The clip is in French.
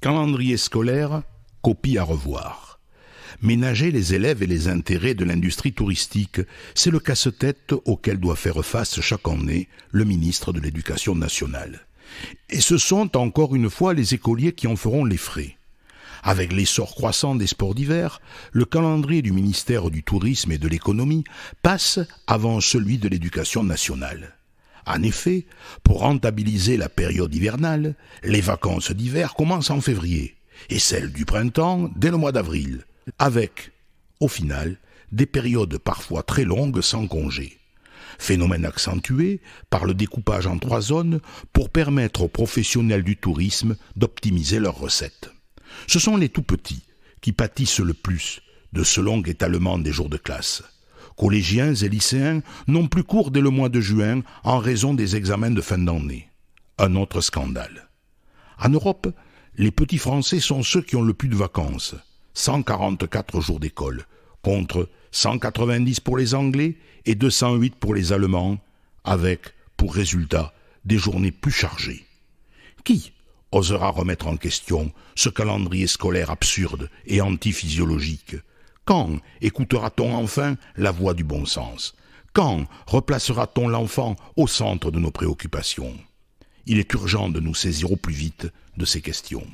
Calendrier scolaire, copie à revoir. Ménager les élèves et les intérêts de l'industrie touristique, c'est le casse-tête auquel doit faire face chaque année le ministre de l'Éducation nationale. Et ce sont encore une fois les écoliers qui en feront les frais. Avec l'essor croissant des sports d'hiver, le calendrier du ministère du Tourisme et de l'Économie passe avant celui de l'Éducation nationale. En effet, pour rentabiliser la période hivernale, les vacances d'hiver commencent en février et celles du printemps dès le mois d'avril, avec, au final, des périodes parfois très longues sans congé. Phénomène accentué par le découpage en trois zones pour permettre aux professionnels du tourisme d'optimiser leurs recettes. Ce sont les tout petits qui pâtissent le plus de ce long étalement des jours de classe collégiens et lycéens n'ont plus cours dès le mois de juin en raison des examens de fin d'année. Un autre scandale. En Europe, les petits Français sont ceux qui ont le plus de vacances, 144 jours d'école, contre 190 pour les Anglais et 208 pour les Allemands, avec, pour résultat, des journées plus chargées. Qui osera remettre en question ce calendrier scolaire absurde et antiphysiologique quand écoutera-t-on enfin la voix du bon sens Quand replacera-t-on l'enfant au centre de nos préoccupations Il est urgent de nous saisir au plus vite de ces questions.